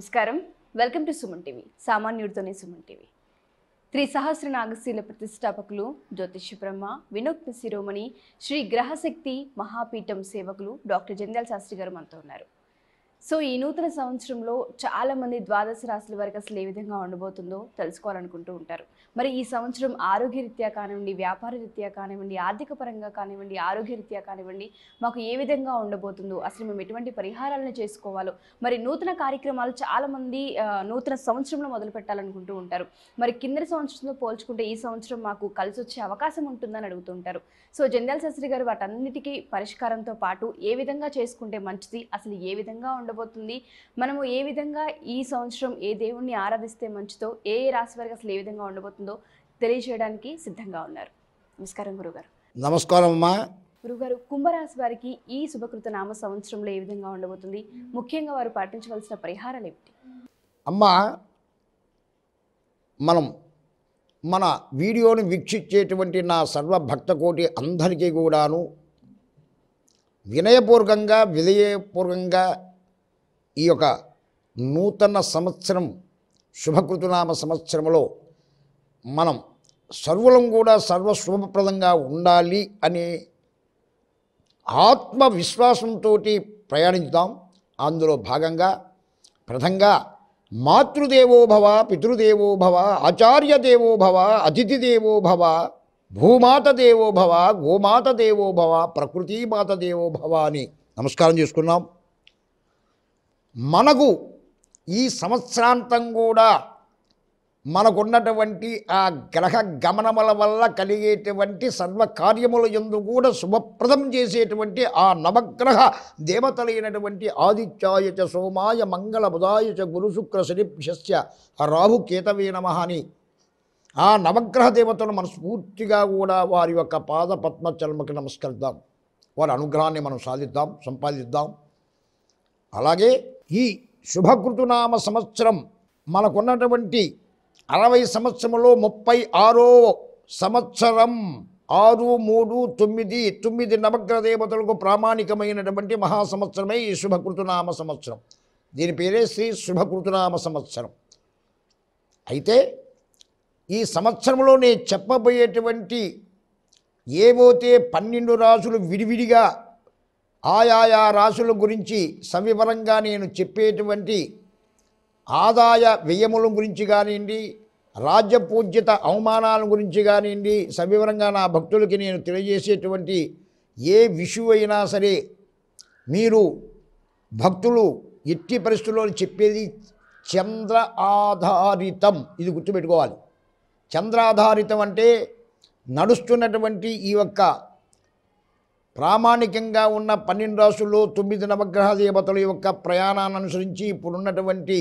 నమస్కారం welcome to Suman TV సామాన్యుడితోనే Suman TV త్రి సహస్ర నాగశీల ప్రతిష్టాపకులు జ్యోతిష బ్రహ్మ వినోక్త శిరోమణి శ్రీ గ్రహశక్తి మహాపీఠం సేవకులు డాక్టర్ జంధ్యాల శాస్త్రి గారు మనతో ఉన్నారు సో ఈ నూతన సంవత్సరంలో చాలామంది ద్వాదశ రాశుల వరకు అసలు ఏ విధంగా ఉండబోతుందో తెలుసుకోవాలనుకుంటూ ఉంటారు మరి ఈ సంవత్సరం ఆరోగ్యరీత్యా కానివ్వండి వ్యాపార రీత్యా కానివ్వండి ఆర్థిక పరంగా కానివ్వండి ఆరోగ్యరీత్యా కానివ్వండి మాకు ఏ విధంగా ఉండబోతుందో అసలు మేము ఎటువంటి పరిహారాలను చేసుకోవాలో మరి నూతన కార్యక్రమాలు చాలామంది నూతన సంవత్సరంలో మొదలు పెట్టాలనుకుంటూ ఉంటారు మరి కిందటి సంవత్సరంలో పోల్చుకుంటే ఈ సంవత్సరం మాకు కలిసి వచ్చే అవకాశం ఉంటుందని అడుగుతుంటారు సో జంధ్యాల శాస్త్రి గారు వాటన్నిటికీ పరిష్కారంతో పాటు ఏ విధంగా చేసుకుంటే మంచిది అసలు ఏ విధంగా ఉండబోతుంది మనము ఏ విధంగా ఈ సంవత్సరం ఏ దేవుణ్ణి ఆరాధిస్తే మంచిదో ఏ రాశి వారికి అసలు ఏ విధంగా ఉండబోతుందో తెలియజేయడానికి సిద్ధంగా ఉన్నారు నమస్కారం గురుగారు నమస్కారం అమ్మా గురుగారు కుంభరాశి వారికి ఈ శుభకృత నామ సంవత్సరంలో ఏ విధంగా ఉండబోతుంది ముఖ్యంగా వారు పాటించవలసిన పరిహారాలు ఏమిటి అమ్మా మనం మన వీడియోను వీక్షించేటువంటి నా సర్వ కోటి అందరికీ కూడాను వినయపూర్వకంగా వినయపూర్వకంగా ఈ యొక్క నూతన సంవత్సరం శుభకృతునామ సంవత్సరంలో మనం సర్వలం కూడా సర్వశుభప్రదంగా ఉండాలి అనే ఆత్మవిశ్వాసంతో ప్రయాణించుదాం అందులో భాగంగా ప్రథంగా మాతృదేవోభవ పితృదేవోభవ ఆచార్య దేవోభవ అతిథి దేవోభవ భూమాత దేవోభవ గోమాత దేవోభవ మాత దేవోభవ అని నమస్కారం చేసుకున్నాం మనకు ఈ సంవత్సరాంతం కూడా మనకున్నటువంటి ఆ గ్రహ గమనముల వల్ల కలిగేటువంటి సర్వకార్యముల ఎందు కూడా శుభప్రదం చేసేటువంటి ఆ నవగ్రహ దేవతలైనటువంటి చ సోమాయ మంగళ బుధాయచ గురు శుక్ర శనిభ్యస్య రాహు కేతవే నమ అని ఆ నవగ్రహ దేవతను మనస్ఫూర్తిగా కూడా వారి యొక్క పాద పద్మచర్మకి నమస్కరిద్దాం వారి అనుగ్రహాన్ని మనం సాధిద్దాం సంపాదిద్దాం అలాగే ఈ శుభకృతునామ సంవత్సరం మనకున్నటువంటి అరవై సంవత్సరంలో ముప్పై ఆరో సంవత్సరం ఆరు మూడు తొమ్మిది తొమ్మిది నవగ్ర దేవతలకు ప్రామాణికమైనటువంటి మహా సంవత్సరమే ఈ శుభకృతునామ సంవత్సరం దీని పేరే శ్రీ శుభకృతునామ సంవత్సరం అయితే ఈ సంవత్సరంలో నేను చెప్పబోయేటువంటి ఏవోతే పన్నెండు రాజులు విడివిడిగా ఆయా రాశుల గురించి సవివరంగా నేను చెప్పేటువంటి ఆదాయ వ్యయముల గురించి కానివ్వండి రాజ్యపూజ్యత అవమానాల గురించి కానివ్వండి సవివరంగా నా భక్తులకి నేను తెలియజేసేటువంటి ఏ విషు అయినా సరే మీరు భక్తులు ఎట్టి పరిస్థితుల్లో చెప్పేది చంద్ర ఆధారితం ఇది గుర్తుపెట్టుకోవాలి చంద్రాధారితం అంటే నడుస్తున్నటువంటి ఈ యొక్క ప్రామాణికంగా ఉన్న పన్నెండు రాసుల్లో తొమ్మిది నవగ్రహ దేవతల యొక్క ప్రయాణాన్ని అనుసరించి ఇప్పుడున్నటువంటి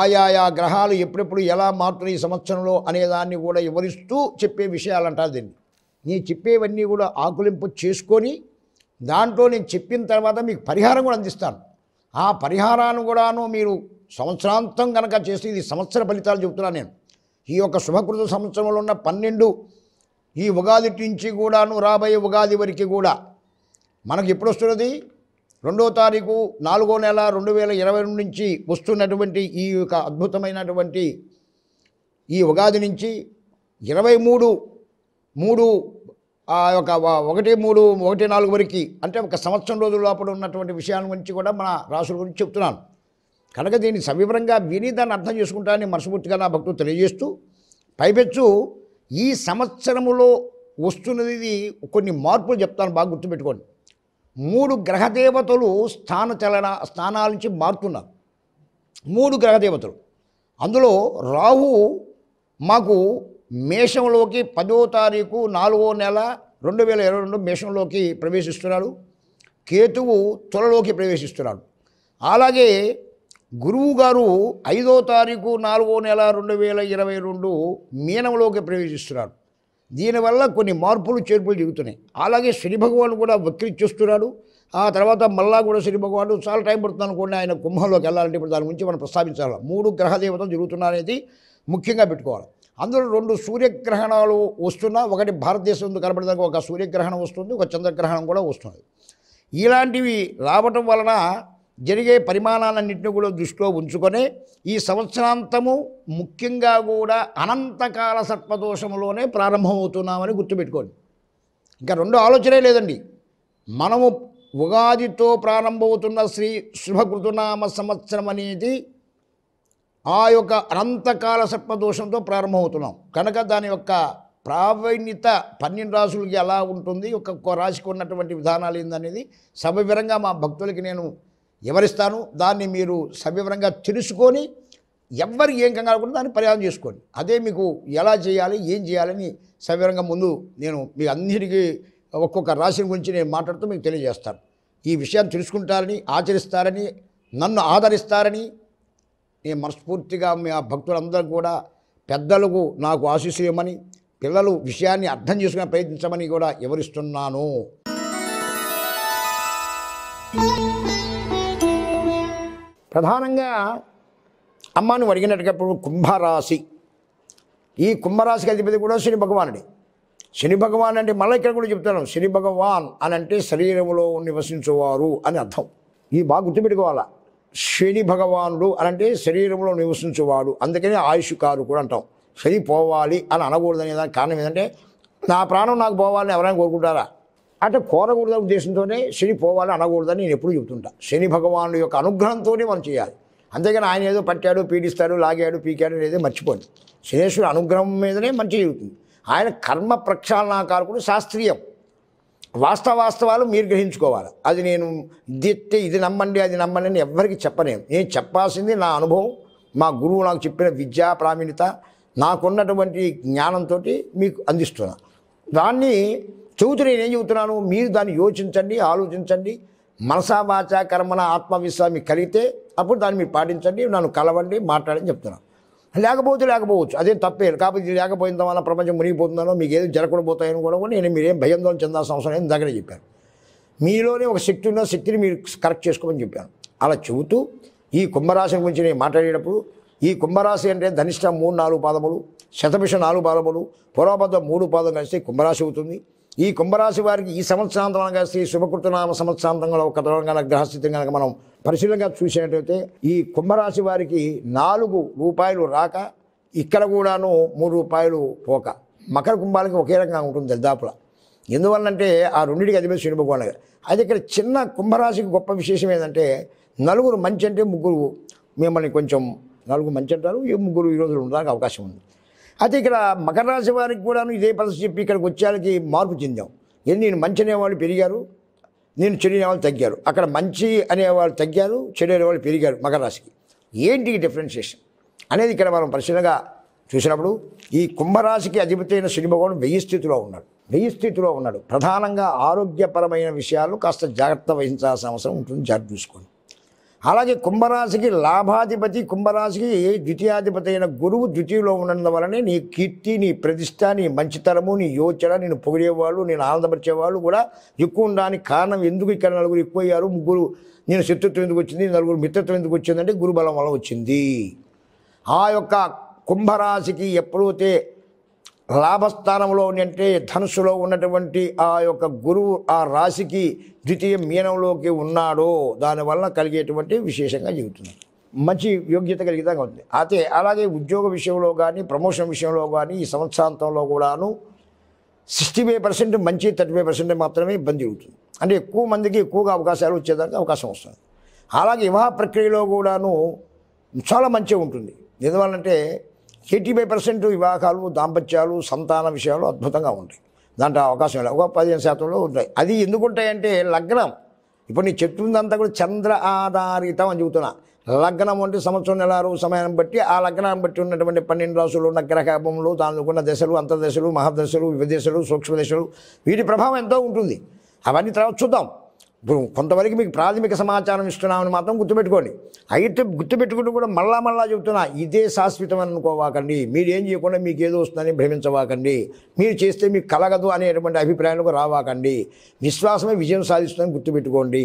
ఆయా గ్రహాలు ఎప్పుడెప్పుడు ఎలా మారుతున్నాయి ఈ సంవత్సరంలో అనేదాన్ని కూడా వివరిస్తూ చెప్పే విషయాలంటారు దీన్ని నీ చెప్పేవన్నీ కూడా ఆకులింపు చేసుకొని దాంట్లో నేను చెప్పిన తర్వాత మీకు పరిహారం కూడా అందిస్తాను ఆ పరిహారాన్ని కూడాను మీరు సంవత్సరాంతం కనుక చేస్తే ఇది సంవత్సర ఫలితాలు చెబుతున్నాను నేను ఈ యొక్క శుభకృత సంవత్సరంలో ఉన్న పన్నెండు ఈ ఉగాది నుంచి కూడాను రాబోయే ఉగాది వరకు కూడా మనకి ఎప్పుడు వస్తున్నది రెండో తారీఖు నాలుగో నెల రెండు వేల ఇరవై రెండు నుంచి వస్తున్నటువంటి ఈ యొక్క అద్భుతమైనటువంటి ఈ ఉగాది నుంచి ఇరవై మూడు మూడు ఆ యొక్క ఒకటి మూడు ఒకటి నాలుగు వరకు అంటే ఒక సంవత్సరం రోజుల లోపల ఉన్నటువంటి విషయాల గురించి కూడా మన రాసుల గురించి చెప్తున్నాను కనుక దీన్ని సవివరంగా విని దాన్ని అర్థం చేసుకుంటానని మనస్ఫూర్తిగా నా భక్తులు తెలియజేస్తూ పైపెచ్చు ఈ సంవత్సరములో వస్తున్నది కొన్ని మార్పులు చెప్తాను బాగా గుర్తుపెట్టుకోండి మూడు గ్రహదేవతలు స్థాన చలన స్థానాల నుంచి మారుతున్నారు మూడు గ్రహదేవతలు అందులో రాహు మాకు మేషంలోకి పదో తారీఖు నాలుగో నెల రెండు వేల ఇరవై రెండు మేషంలోకి ప్రవేశిస్తున్నాడు కేతువు తొలలోకి ప్రవేశిస్తున్నాడు అలాగే గురువు గారు ఐదో తారీఖు నాలుగో నెల రెండు వేల ఇరవై రెండు మీనంలోకి ప్రవేశిస్తున్నారు దీనివల్ల కొన్ని మార్పులు చేర్పులు జరుగుతున్నాయి అలాగే శ్రీ భగవాన్ కూడా చేస్తున్నాడు ఆ తర్వాత మళ్ళా కూడా శ్రీ భగవాను చాలా టైం పడుతుంది అనుకోండి ఆయన కుంభంలోకి వెళ్ళాలంటే ఇప్పుడు దాని గురించి మనం ప్రస్తావించాలి మూడు గ్రహదేవతలు జరుగుతున్నారనేది ముఖ్యంగా పెట్టుకోవాలి అందులో రెండు సూర్యగ్రహణాలు వస్తున్నా ఒకటి భారతదేశం కనబడేదానికి ఒక సూర్యగ్రహణం వస్తుంది ఒక చంద్రగ్రహణం కూడా వస్తుంది ఇలాంటివి రావటం వలన జరిగే పరిమాణాలన్నింటినీ కూడా దృష్టిలో ఉంచుకొని ఈ సంవత్సరాంతము ముఖ్యంగా కూడా అనంతకాల సర్పదోషములోనే ప్రారంభమవుతున్నామని గుర్తుపెట్టుకోండి ఇంకా రెండు ఆలోచనే లేదండి మనము ఉగాదితో ప్రారంభమవుతున్న శ్రీ శుభకృతునామ సంవత్సరం అనేది ఆ యొక్క అనంతకాల సర్పదోషంతో ప్రారంభమవుతున్నాం కనుక దాని యొక్క ప్రావీణ్యత పన్నెండు రాసులకి ఎలా ఉంటుంది ఒక్కొక్క రాశికి ఉన్నటువంటి విధానాలు ఏందనేది సవివరంగా మా భక్తులకి నేను వివరిస్తాను దాన్ని మీరు సవివరంగా తెలుసుకొని ఎవ్వరు ఏం కంగారు కూడా దాన్ని పరిహారం చేసుకోండి అదే మీకు ఎలా చేయాలి ఏం చేయాలని సవివరంగా ముందు నేను మీ అందరికీ ఒక్కొక్క రాశిని గురించి నేను మాట్లాడుతూ మీకు తెలియజేస్తాను ఈ విషయాన్ని తెలుసుకుంటారని ఆచరిస్తారని నన్ను ఆదరిస్తారని నేను మనస్ఫూర్తిగా మీ ఆ భక్తులందరూ కూడా పెద్దలకు నాకు ఆశీస్యమని పిల్లలు విషయాన్ని అర్థం చేసుకునే ప్రయత్నించమని కూడా వివరిస్తున్నాను ప్రధానంగా అమ్మ అడిగినట్టుగా కుంభరాశి ఈ కుంభరాశికి అధిపతి కూడా శని భగవానుడే శని భగవాన్ అంటే మళ్ళీ ఇక్కడ కూడా చెప్తాను శని భగవాన్ అని అంటే శరీరంలో నివసించేవారు అని అర్థం ఈ బాగా గుర్తుపెట్టుకోవాలా శని భగవానుడు అని అంటే శరీరంలో నివసించేవాడు అందుకనే ఆయుష్కారు కూడా అంటాం శని పోవాలి అని అనకూడదనే దానికి కారణం ఏంటంటే నా ప్రాణం నాకు పోవాలని ఎవరైనా కోరుకుంటారా అంటే కోరకూడదు ఉద్దేశంతోనే శని పోవాలి అనకూడదని నేను ఎప్పుడు చెబుతుంటా శని భగవాను యొక్క అనుగ్రహంతోనే మనం చేయాలి అంతేగాని ఆయన ఏదో పట్టాడు పీడిస్తాడు లాగాడు పీకాడు అనేది మర్చిపోదు శనేశ్వరుడు అనుగ్రహం మీదనే మంచి జరుగుతుంది ఆయన కర్మ ప్రక్షాళనాకారకుడు శాస్త్రీయం వాస్తవాస్తవాలు మీరు గ్రహించుకోవాలి అది నేను ఇది ఇది నమ్మండి అది నమ్మండి అని ఎవ్వరికి చెప్పలేను నేను చెప్పాల్సింది నా అనుభవం మా గురువు నాకు చెప్పిన విద్యా ప్రావీణ్యత నాకున్నటువంటి జ్ఞానంతో మీకు అందిస్తున్నాను దాన్ని చెబుతూ నేనేం చెబుతున్నాను మీరు దాన్ని యోచించండి ఆలోచించండి మనసా వాచ కర్మల ఆత్మవిశ్వామి కలిగితే అప్పుడు దాన్ని మీరు పాటించండి నన్ను కలవండి మాట్లాడని చెప్తున్నాను లేకపోతే లేకపోవచ్చు అదేం తప్పేది కాకపోతే ఇది లేకపోయిందో వల్ల ప్రపంచం మునిగిపోతుందనో మీకు ఏది జరగకపోతాయని కూడా నేను మీరేం భయంతో చెందాల్సిన అవసరం లేదు దగ్గర చెప్పాను మీలోనే ఒక శక్తి ఉన్న శక్తిని మీరు కరెక్ట్ చేసుకోమని చెప్పాను అలా చెబుతూ ఈ కుంభరాశి గురించి నేను మాట్లాడేటప్పుడు ఈ కుంభరాశి అంటే ధనిష్టం మూడు నాలుగు పాదములు శతభిష నాలుగు పాదములు పురాపద మూడు పాదం కలిసి కుంభరాశి అవుతుంది ఈ కుంభరాశి వారికి ఈ సంవత్సరాంతం కలిసి శుభకృతనామ సంవత్సరాంతంలో ఒక తరంగా గ్రహస్థితిని కనుక మనం పరిశీలనగా చూసినట్లయితే ఈ కుంభరాశి వారికి నాలుగు రూపాయలు రాక ఇక్కడ కూడాను మూడు రూపాయలు పోక మకర కుంభాలకి ఒకే రకంగా ఉంటుంది ఎందువల్ల ఎందువల్లంటే ఆ రెండింటికి అది శని భగవాన్ అయితే ఇక్కడ చిన్న కుంభరాశికి గొప్ప విశేషం ఏంటంటే నలుగురు మంచి అంటే ముగ్గురు మిమ్మల్ని కొంచెం నాలుగు మంచి అంటారు ఏ ముగ్గురు ఈ రోజులు ఉండడానికి అవకాశం ఉంది అయితే ఇక్కడ మకర రాశి వారికి కూడా ఇదే పరిస్థితి చెప్పి ఇక్కడికి వచ్చేకి మార్పు చెందాం ఏం నేను మంచి అనేవాళ్ళు పెరిగారు నేను చెడు అనేవాళ్ళు తగ్గారు అక్కడ మంచి అనేవాళ్ళు తగ్గారు చెడు అనేవాళ్ళు పెరిగారు మకర రాశికి ఏంటి డిఫరెన్షియేషన్ అనేది ఇక్కడ మనం పరిశీలనగా చూసినప్పుడు ఈ కుంభరాశికి అధిపతి అయిన శని భగవాడు వెయ్యి స్థితిలో ఉన్నాడు వెయ్యి స్థితిలో ఉన్నాడు ప్రధానంగా ఆరోగ్యపరమైన విషయాలు కాస్త జాగ్రత్త వహించాల్సిన అవసరం ఉంటుంది జాగ్రత్త చూసుకోండి అలాగే కుంభరాశికి లాభాధిపతి కుంభరాశికి ద్వితీయాధిపతి అయిన గురువు ద్వితీయలో ఉన్నందు వలనే నీ కీర్తి నీ ప్రతిష్ట నీ మంచితనము నీ యోచన నేను పొగిడేవాళ్ళు నేను ఆనందపరిచేవాళ్ళు కూడా ఎక్కువ ఉండడానికి కారణం ఎందుకు ఇక్కడ నలుగురు ఎక్కువ అయ్యారు ముగ్గురు నేను శత్రుత్వం ఎందుకు వచ్చింది నలుగురు మిత్రత్వం ఎందుకు వచ్చిందంటే గురుబలం వల్ల వచ్చింది ఆ యొక్క కుంభరాశికి ఎప్పుడైతే లాభస్థానంలో అంటే ధనుసులో ఉన్నటువంటి ఆ యొక్క గురువు ఆ రాశికి ద్వితీయ మీనంలోకి ఉన్నాడో దానివల్ల కలిగేటువంటి విశేషంగా జరుగుతుంది మంచి యోగ్యత కలిగితే ఉంది అయితే అలాగే ఉద్యోగ విషయంలో కానీ ప్రమోషన్ విషయంలో కానీ ఈ సంవత్సరాంతంలో కూడాను సిక్స్టీ ఫైవ్ పర్సెంట్ మంచి థర్టీ ఫైవ్ పర్సెంట్ మాత్రమే ఇబ్బంది అవుతుంది అంటే ఎక్కువ మందికి ఎక్కువగా అవకాశాలు వచ్చేదానికి అవకాశం వస్తుంది అలాగే వివాహ ప్రక్రియలో కూడాను చాలా మంచిగా ఉంటుంది ఎందువల్లంటే ఎయిటీ ఫైవ్ పర్సెంట్ వివాహాలు దాంపత్యాలు సంతాన విషయాలు అద్భుతంగా ఉంటాయి దాంట్లో అవకాశం లేదు ఒక పదిహేను శాతంలో ఉంటాయి అది ఎందుకు ఉంటాయంటే లగ్నం ఇప్పుడు నీ చెప్తుందంతా కూడా చంద్ర ఆధారితం అని చెబుతున్నా లగ్నం అంటే సంవత్సరం నెల రోజు సమయాన్ని బట్టి ఆ లగ్నాన్ని బట్టి ఉన్నటువంటి పన్నెండు రాసులు ఉన్న గ్రహములు దానికున్న దశలు అంతర్దశలు మహాదశలు వివిధ దశలు సూక్ష్మ దశలు వీటి ప్రభావం ఎంతో ఉంటుంది అవన్నీ తర్వాత చూద్దాం ఇప్పుడు కొంతవరకు మీకు ప్రాథమిక సమాచారం ఇస్తున్నామని మాత్రం గుర్తుపెట్టుకోండి అయితే గుర్తుపెట్టుకుంటూ కూడా మళ్ళా మళ్ళా చెబుతున్నా ఇదే శాశ్వతం అనుకోవాకండి మీరేం చేయకుండా మీకు ఏదో వస్తుందని భ్రమించవాకండి మీరు చేస్తే మీకు కలగదు అనేటువంటి అభిప్రాయాలకు రావాకండి విశ్వాసమే విజయం సాధిస్తుందని గుర్తుపెట్టుకోండి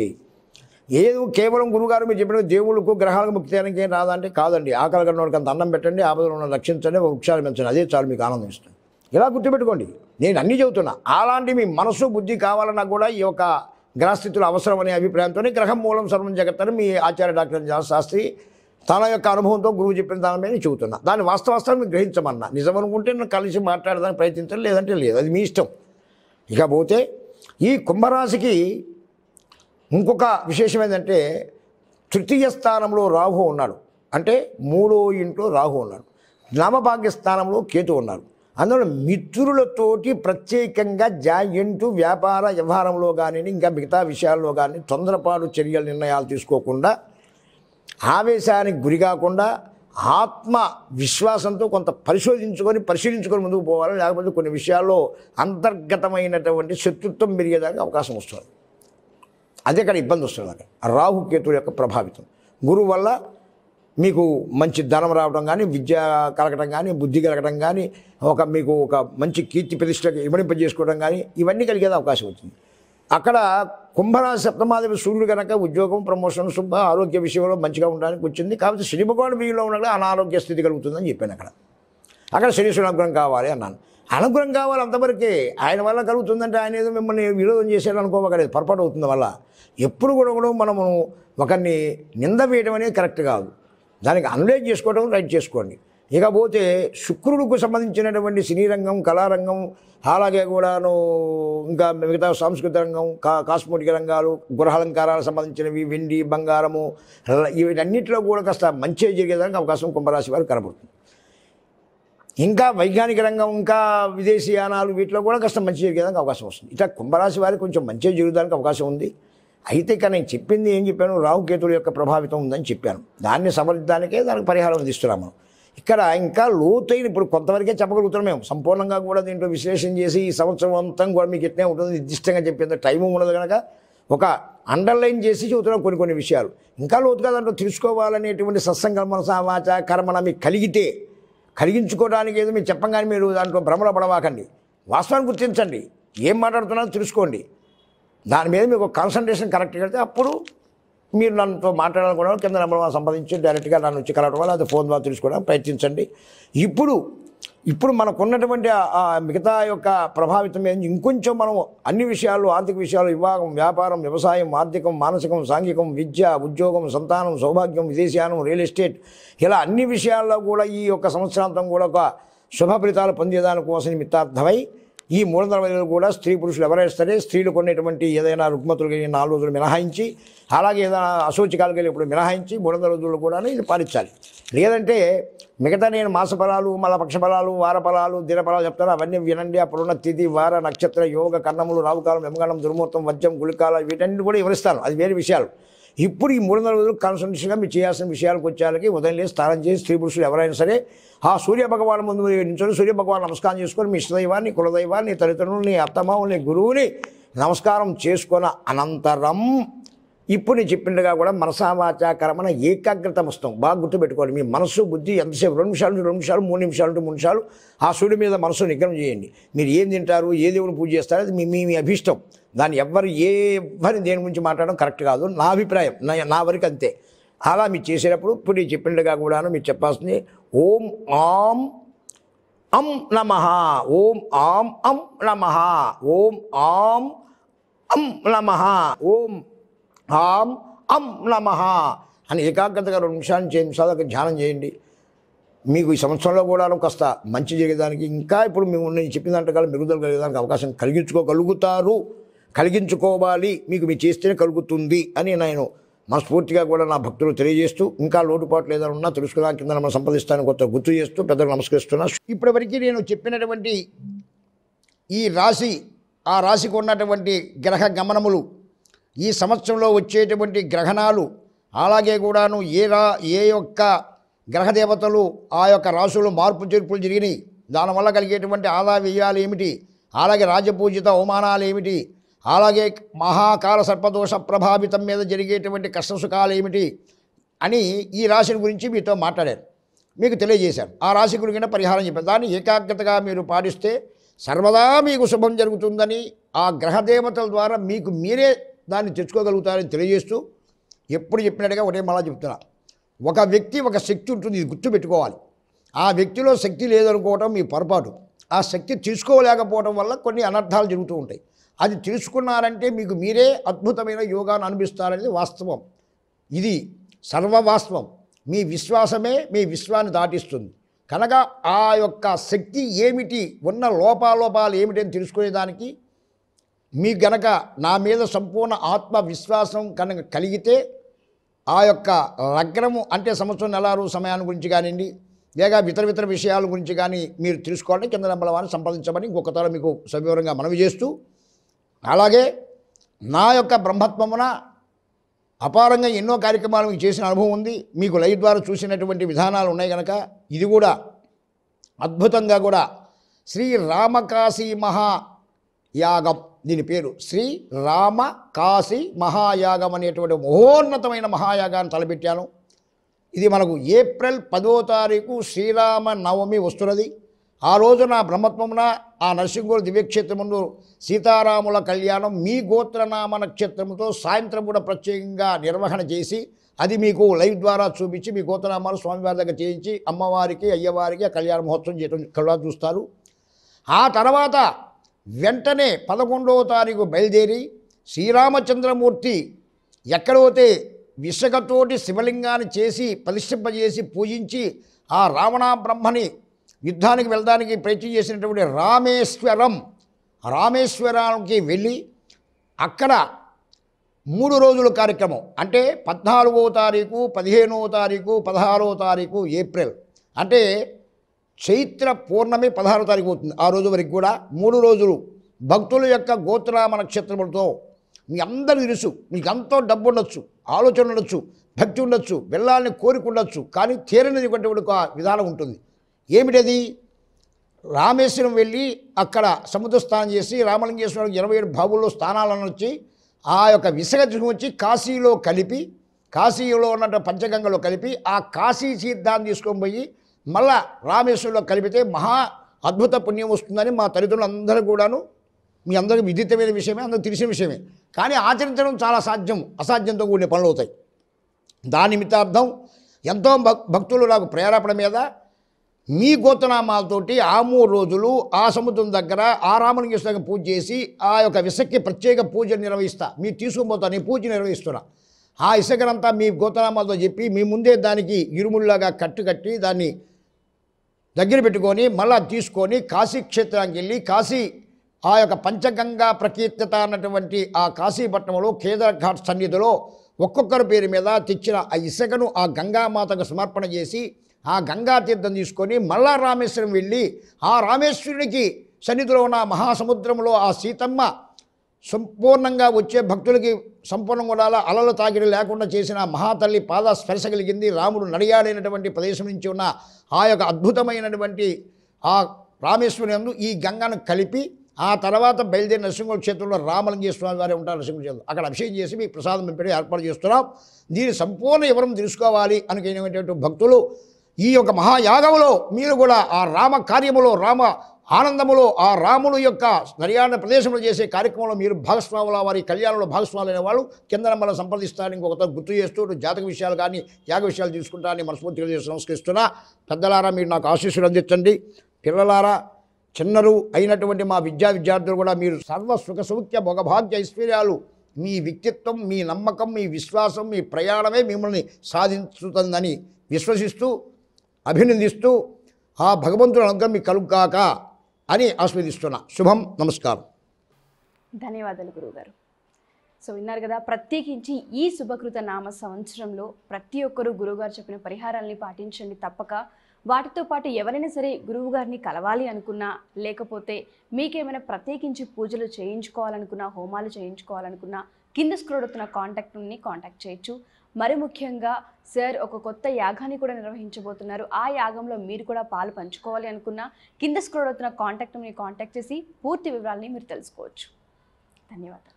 ఏదో కేవలం గురుగారు మీరు చెప్పిన దేవుళ్ళకు గ్రహాలకు ముక్తి చేయడానికి ఏం రాదంటే కాదండి ఆకలి కన్నోడికి అంత అన్నం పెట్టండి ఆపదలు ఉన్న రక్షించండి వృక్షాలు పెంచండి అదే చాలు మీకు ఆనందం ఇస్తుంది ఇలా గుర్తుపెట్టుకోండి నేను అన్నీ చెబుతున్నా అలాంటి మీ మనసు బుద్ధి కావాలన్నా కూడా ఈ యొక్క గ్రహస్థితులు అనే అభిప్రాయంతో గ్రహం మూలం సర్వం అని మీ ఆచార్య డాక్టర్ శాస్త్రి తన యొక్క అనుభవంతో గురువు చెప్పిన దాని మీద చెబుతున్నా దాని వాస్తవాస్తాన్ని మీరు గ్రహించమన్నా నిజం అనుకుంటే నన్ను కలిసి మాట్లాడడానికి ప్రయత్నించడం లేదంటే లేదు అది మీ ఇష్టం ఇకపోతే ఈ కుంభరాశికి ఇంకొక విశేషం ఏంటంటే తృతీయ స్థానంలో రాహు ఉన్నాడు అంటే మూడో ఇంట్లో రాహు ఉన్నాడు నామభాగ్య స్థానంలో కేతు ఉన్నాడు అందులో మిత్రులతోటి ప్రత్యేకంగా జాయింట్ వ్యాపార వ్యవహారంలో కానీ ఇంకా మిగతా విషయాల్లో కానీ తొందరపాటు చర్యల నిర్ణయాలు తీసుకోకుండా ఆవేశానికి గురి కాకుండా ఆత్మ విశ్వాసంతో కొంత పరిశోధించుకొని పరిశీలించుకొని ముందుకు పోవాలి లేకపోతే కొన్ని విషయాల్లో అంతర్గతమైనటువంటి శత్రుత్వం పెరిగేదానికి అవకాశం వస్తుంది అదే ఇక్కడ ఇబ్బంది వస్తుంది అక్కడ రాహుకేతుడు యొక్క ప్రభావితం గురువు వల్ల మీకు మంచి ధనం రావడం కానీ విద్య కలగడం కానీ బుద్ధి కలగడం కానీ ఒక మీకు ఒక మంచి కీర్తి ప్రతిష్టకి ఇమడింపజేసుకోవడం కానీ ఇవన్నీ కలిగేది అవకాశం అవుతుంది అక్కడ కుంభరాశి సప్తమాదేవి సూర్యుడు కనుక ఉద్యోగం ప్రమోషన్ శుభ ఆరోగ్య విషయంలో మంచిగా ఉండడానికి వచ్చింది కాబట్టి శని భగవాన్ బియ్యంలో ఉండగా అనారోగ్య స్థితి కలుగుతుందని చెప్పాను అక్కడ అక్కడ శనీశ్వరుడు అనుగ్రహం కావాలి అన్నాను అనుగ్రహం కావాలి అంతవరకే ఆయన వల్ల కలుగుతుందంటే ఆయన ఏదో మిమ్మల్ని విరోధం చేశాడు అనుకోవగలేదు పొరపాటు అవుతుంది వల్ల ఎప్పుడు కూడా కూడా మనము ఒకరిని నింద వేయడం అనేది కరెక్ట్ కాదు దానికి అనలైజ్ చేసుకోవడం రైట్ చేసుకోండి ఇకపోతే శుక్రుడికి సంబంధించినటువంటి సినీ రంగం కళారంగం అలాగే కూడాను ఇంకా మిగతా సాంస్కృతిక రంగం కా కాస్మోటిక రంగాలు గృహాలంకారాలకు సంబంధించినవి వెండి బంగారము వీటన్నిటిలో కూడా కాస్త మంచి జరిగేదానికి అవకాశం కుంభరాశి వారు కనబడుతుంది ఇంకా వైజ్ఞానిక రంగం ఇంకా విదేశీయానాలు వీటిలో కూడా కాస్త మంచి జరిగేదానికి అవకాశం వస్తుంది ఇట్లా కుంభరాశి వారికి కొంచెం మంచి జరుగుదానికి అవకాశం ఉంది అయితే ఇక నేను చెప్పింది ఏం చెప్పాను రాహుకేతుల యొక్క ప్రభావితం ఉందని చెప్పాను దాన్ని సమర్థించడానికే దానికి పరిహారం తీసుకురా మనం ఇక్కడ ఇంకా లోతైన ఇప్పుడు కొంతవరకే చెప్పగలుగుతున్నాం మేము సంపూర్ణంగా కూడా దీంట్లో విశ్లేషణ చేసి ఈ సంవత్సరం అంతా కూడా మీకు ఎట్నే ఉంటుంది నిర్దిష్టంగా చెప్పేంత టైం ఉండదు కనుక ఒక అండర్లైన్ చేసి చూస్తున్నాం కొన్ని కొన్ని విషయాలు ఇంకా లోతుగా దాంట్లో తెలుసుకోవాలనేటువంటి సత్సంకల్పన సామాచ కర్మణ మీకు కలిగితే కలిగించుకోవడానికి ఏదో మీరు చెప్పంగానే మీరు దాంట్లో భ్రమలో పడవాకండి వాస్తవాన్ని గుర్తించండి ఏం మాట్లాడుతున్నారో తెలుసుకోండి దాని మీద మీకు కాన్సన్ట్రేషన్ కరెక్ట్ కడితే అప్పుడు మీరు నన్నుతో మాట్లాడాలనుకున్నాను కింద నెంబర్ వన్ సంపాదించి డైరెక్ట్గా నన్ను వచ్చి కలవడం వల్ల అది ఫోన్ ద్వారా తెలుసుకోవడం ప్రయత్నించండి ఇప్పుడు ఇప్పుడు మనకున్నటువంటి మిగతా యొక్క ప్రభావితం ఏంటి ఇంకొంచెం మనం అన్ని విషయాలు ఆర్థిక విషయాలు వివాహం వ్యాపారం వ్యవసాయం ఆర్థికం మానసికం సాంఘికం విద్య ఉద్యోగం సంతానం సౌభాగ్యం విదేశీయానం రియల్ ఎస్టేట్ ఇలా అన్ని విషయాల్లో కూడా ఈ యొక్క సంవత్సరాంతం కూడా ఒక శుభ ఫలితాలు పొందేదానికోసం నిమిత్తార్థమై ఈ మూలధన వదిలిలో కూడా స్త్రీ పురుషులు ఎవరైనా సరే స్త్రీలు కొనేటువంటి ఏదైనా రుగ్మతులు కలిగిన నాలుగు రోజులు మినహాయించి అలాగే ఏదైనా అశోచికాలు కలిగినప్పుడు మినహాయించి మూడు రోజులు కూడా ఇది పాలించాలి లేదంటే మిగతా నేను మాస ఫలాలు వార ఫలాలు వారఫలాలు దినఫలాలు చెప్తాను అవన్నీ వినండి ఉన్న తిథి వార నక్షత్ర యోగ కన్నములు రావుకాలం ఎమ్మకాలం దుర్ముహూర్తం వజ్రం గుళికాలం వీటన్నిటి కూడా వివరిస్తాను అది వేరే విషయాలు ఇప్పుడు ఈ మూడు వందల రోజులు కాన్సన్ట్రేషన్గా మీరు చేయాల్సిన విషయాలకు వచ్చేళ్ళకి ఉదయం లేదు స్నానం చేసి స్త్రీ పురుషులు ఎవరైనా సరే ఆ సూర్య భగవాన్ ముందు నించుని సూర్య భగవాన్ నమస్కారం చేసుకొని మీ ఇష్టదైవాన్ని కులదైవాన్ని తల్లిదండ్రులని అత్తమావుని గురువుని నమస్కారం చేసుకున్న అనంతరం ఇప్పుడు నేను చెప్పిండగా కూడా మనసావాచ క్రమణ ఏకాగ్రత వస్తాం బాగా గుర్తుపెట్టుకోవాలి మీ మనసు బుద్ధి ఎంతసేపు రెండు నిమిషాలు రెండు నిమిషాలు మూడు నిమిషాలు మూడు నిమిషాలు ఆ సూర్యుడి మీద మనసు నిగ్రహం చేయండి మీరు ఏం తింటారు ఏ దేవుని పూజ చేస్తారు అది మీ మీ అభిష్టం దాన్ని ఎవ్వరు ఎవరిని దేని గురించి మాట్లాడడం కరెక్ట్ కాదు నా అభిప్రాయం నా నా వరకు అంతే అలా మీరు చేసేటప్పుడు ఇప్పుడు నేను చెప్పిండగా కూడా మీరు చెప్పాల్సింది ఓం ఆం అం నమ ఓం ఆం అం నమ ఓం ఆం అం నమ ఓం ఆం అం నమ అని ఏకాగ్రతగా రెండు నిమిషాలు నుంచి ఎనిమిది ధ్యానం చేయండి మీకు ఈ సంవత్సరంలో కూడా కాస్త మంచి జరిగేదానికి ఇంకా ఇప్పుడు మేము నేను చెప్పిన దాంట్లో మెరుగుదల కలిగేదానికి అవకాశం కలిగించుకోగలుగుతారు కలిగించుకోవాలి మీకు మీ చేస్తేనే కలుగుతుంది అని నేను మనస్ఫూర్తిగా కూడా నా భక్తులు తెలియజేస్తూ ఇంకా లోటుపాట్లు ఏదైనా ఉన్నా తెలుసుకున్నా కింద మనం సంపాదిస్తాను కొత్త గుర్తు చేస్తూ పెద్దలు నమస్కరిస్తున్నా ఇప్పటివరకు నేను చెప్పినటువంటి ఈ రాశి ఆ రాశికి ఉన్నటువంటి గ్రహ గమనములు ఈ సంవత్సరంలో వచ్చేటువంటి గ్రహణాలు అలాగే కూడాను ఏ రా ఏ యొక్క గ్రహదేవతలు ఆ యొక్క రాసులు మార్పు చేర్పులు జరిగినాయి దానివల్ల కలిగేటువంటి ఆదా వ్యయాలు ఏమిటి అలాగే రాజపూజిత అవమానాలు ఏమిటి అలాగే మహాకాల సర్పదోష ప్రభావితం మీద జరిగేటువంటి కష్టసుఖాలు ఏమిటి అని ఈ రాశిని గురించి మీతో మాట్లాడారు మీకు తెలియజేశారు ఆ రాశి గురిగిన పరిహారం చెప్పారు దాన్ని ఏకాగ్రతగా మీరు పాటిస్తే సర్వదా మీకు శుభం జరుగుతుందని ఆ గ్రహదేవతల ద్వారా మీకు మీరే దాన్ని తెచ్చుకోగలుగుతారని తెలియజేస్తూ ఎప్పుడు చెప్పినట్టుగా ఒకటే మళ్ళా చెప్తున్నా ఒక వ్యక్తి ఒక శక్తి ఉంటుంది ఇది గుర్తుపెట్టుకోవాలి ఆ వ్యక్తిలో శక్తి లేదనుకోవటం మీ పొరపాటు ఆ శక్తి తీసుకోలేకపోవడం వల్ల కొన్ని అనర్థాలు జరుగుతూ ఉంటాయి అది తెలుసుకున్నారంటే మీకు మీరే అద్భుతమైన యోగాను అనిపిస్తారనేది వాస్తవం ఇది సర్వవాస్తవం మీ విశ్వాసమే మీ విశ్వాన్ని దాటిస్తుంది కనుక ఆ యొక్క శక్తి ఏమిటి ఉన్న లోపాలోపాలు ఏమిటి అని తెలుసుకునేదానికి మీ గనక నా మీద సంపూర్ణ ఆత్మవిశ్వాసం కనుక కలిగితే ఆ యొక్క లగ్నము అంటే సంవత్సరం నెలారు సమయాన్ని గురించి కానివ్వండి లేక ఇతర ఇతర విషయాల గురించి కానీ మీరు తెలుసుకోవాలని చంద్ర నెంబలవారిని సంప్రదించమని ఇంకొకసారి మీకు సవివరంగా మనవి చేస్తూ అలాగే నా యొక్క బ్రహ్మత్వమున అపారంగా ఎన్నో కార్యక్రమాలు మీకు చేసిన అనుభవం ఉంది మీకు లైవ్ ద్వారా చూసినటువంటి విధానాలు ఉన్నాయి కనుక ఇది కూడా అద్భుతంగా కూడా శ్రీ రామకాశీ మహా యాగం దీని పేరు శ్రీ రామ కాశీ మహాయాగం అనేటువంటి మహోన్నతమైన మహాయాగాన్ని తలపెట్టాను ఇది మనకు ఏప్రిల్ పదో తారీఖు శ్రీరామ నవమి వస్తున్నది ఆ రోజు నా బ్రహ్మత్వమున ఆ నరసింహుల దివ్యక్షేత్రముందు సీతారాముల కళ్యాణం మీ గోత్రనామ నక్షత్రంతో సాయంత్రం కూడా ప్రత్యేకంగా నిర్వహణ చేసి అది మీకు లైవ్ ద్వారా చూపించి మీ గోత్రనామాలు స్వామివారి దగ్గర చేయించి అమ్మవారికి అయ్యవారికి ఆ కళ్యాణ మహోత్సవం చేయడం కళ్ళ చూస్తారు ఆ తర్వాత వెంటనే పదకొండవ తారీఖు బయలుదేరి శ్రీరామచంద్రమూర్తి ఎక్కడైతే విశకతోటి శివలింగాన్ని చేసి ప్రతిష్ఠింపజేసి పూజించి ఆ రావణ బ్రహ్మని యుద్ధానికి వెళ్ళడానికి ప్రయత్నం చేసినటువంటి రామేశ్వరం రామేశ్వరానికి వెళ్ళి అక్కడ మూడు రోజుల కార్యక్రమం అంటే పద్నాలుగో తారీఖు పదిహేనో తారీఖు పదహారో తారీఖు ఏప్రిల్ అంటే చైత్ర పూర్ణమి పదహారు తారీఖు అవుతుంది ఆ రోజు వరకు కూడా మూడు రోజులు భక్తుల యొక్క గోత్రామ నక్షత్రములతో మీ అందరూ తెలుసు మీకు ఎంతో డబ్బు ఉండొచ్చు ఆలోచన ఉండొచ్చు భక్తి ఉండొచ్చు వెళ్ళాలని కోరికుండొచ్చు కానీ తీరనిది ఒకటి ఒక విధానం ఉంటుంది ఏమిటది రామేశ్వరం వెళ్ళి అక్కడ సముద్ర స్నానం చేసి రామలింగేశ్వరం ఇరవై ఏడు భావుల్లో స్థానాలను వచ్చి ఆ యొక్క విసగ వచ్చి కాశీలో కలిపి కాశీలో ఉన్న పంచగంగలో కలిపి ఆ కాశీ తీర్థాన్ని తీసుకొని పోయి మళ్ళా రామేశ్వరంలో కలిపితే మహా అద్భుత పుణ్యం వస్తుందని మా తల్లిదండ్రులందరూ కూడాను మీ అందరికి విదితమైన విషయమే అందరూ తెలిసిన విషయమే కానీ ఆచరించడం చాలా సాధ్యం అసాధ్యంతో కూడిన పనులు అవుతాయి దాని నిమిత్తార్థం ఎంతో భక్తులు నాకు ప్రేరేపణ మీద మీ గోతనామాలతోటి ఆ మూడు రోజులు ఆ సముద్రం దగ్గర ఆ రామలింగేశ్వరంగా పూజ చేసి ఆ యొక్క విసక్కి ప్రత్యేక పూజలు నిర్వహిస్తా మీరు తీసుకుపోతా నేను పూజ నిర్వహిస్తున్నా ఆ ఇసుకనంతా మీ గోతనామాలతో చెప్పి మీ ముందే దానికి ఇరుముల్లాగా కట్టు కట్టి దాన్ని దగ్గర పెట్టుకొని మళ్ళా తీసుకొని కాశీక్షేత్రానికి వెళ్ళి కాశీ ఆ యొక్క పంచగంగా ప్రకీర్తిత అన్నటువంటి ఆ కాశీపట్నంలో కేదార్ఘాట్ సన్నిధిలో ఒక్కొక్కరి పేరు మీద తెచ్చిన ఆ ఇసుకను ఆ గంగామాతకు సమర్పణ చేసి ఆ గంగా తీర్థం తీసుకొని మళ్ళా రామేశ్వరం వెళ్ళి ఆ రామేశ్వరునికి సన్నిధిలో ఉన్న మహాసముద్రంలో ఆ సీతమ్మ సంపూర్ణంగా వచ్చే భక్తులకి సంపూర్ణం కూడా అలలు తాకిడి లేకుండా చేసిన మహాతల్లి పాద స్పర్శ కలిగింది రాముడు నడియాడైనటువంటి ప్రదేశం నుంచి ఉన్న ఆ యొక్క అద్భుతమైనటువంటి ఆ రామేశ్వరి అందు ఈ గంగను కలిపి ఆ తర్వాత బయలుదేరి నరసింహుల క్షేత్రంలో రామలింగే స్వామి వారే ఉంటారు నరసింహ క్షేత్రం అక్కడ అభిషేకం చేసి మీ ప్రసాదం పెట్టి ఏర్పాటు చేస్తున్నాం దీని సంపూర్ణ వివరం తెలుసుకోవాలి అనుకునేటువంటి భక్తులు ఈ యొక్క మహాయాగంలో మీరు కూడా ఆ రామ కార్యములో రామ ఆనందములో ఆ రాముడు యొక్క సరియాన ప్రదేశంలో చేసే కార్యక్రమంలో మీరు భాగస్వాముల వారి కళ్యాణంలో భాగస్వాములైన వాళ్ళు కింద మనం సంప్రదిస్తారని ఇంకొకతో గుర్తు చేస్తూ జాతక విషయాలు కానీ యాగ విషయాలు తీసుకుంటారని మనస్ఫూర్తిగా చేసి నమస్కరిస్తున్నా పెద్దలారా మీరు నాకు ఆశీస్సులు అందించండి పిల్లలారా చిన్నరు అయినటువంటి మా విద్యా విద్యార్థులు కూడా మీరు సర్వ సుఖ సౌఖ్య భోగభాగ్య ఐశ్వర్యాలు మీ వ్యక్తిత్వం మీ నమ్మకం మీ విశ్వాసం మీ ప్రయాణమే మిమ్మల్ని సాధించుతుందని విశ్వసిస్తూ అభినందిస్తూ ఆ భగవంతుడు అనుగ్రహం మీకు కలుగుగాక అని ఆస్వాదిస్తున్నా శుభం నమస్కారం ధన్యవాదాలు గురువుగారు సో విన్నారు కదా ప్రత్యేకించి ఈ శుభకృత నామ సంవత్సరంలో ప్రతి ఒక్కరూ గురువుగారు చెప్పిన పరిహారాలని పాటించండి తప్పక వాటితో పాటు ఎవరైనా సరే గురువుగారిని కలవాలి అనుకున్నా లేకపోతే మీకేమైనా ప్రత్యేకించి పూజలు చేయించుకోవాలనుకున్నా హోమాలు చేయించుకోవాలనుకున్నా కింద స్క్రోడుతున్న కాంటాక్ట్ని కాంటాక్ట్ చేయొచ్చు మరి ముఖ్యంగా సార్ ఒక కొత్త యాగాన్ని కూడా నిర్వహించబోతున్నారు ఆ యాగంలో మీరు కూడా పాలు పంచుకోవాలి అనుకున్న కింద స్క్రోల్ అవుతున్న కాంటాక్ట్ కాంటాక్ట్ చేసి పూర్తి వివరాలని మీరు తెలుసుకోవచ్చు ధన్యవాదాలు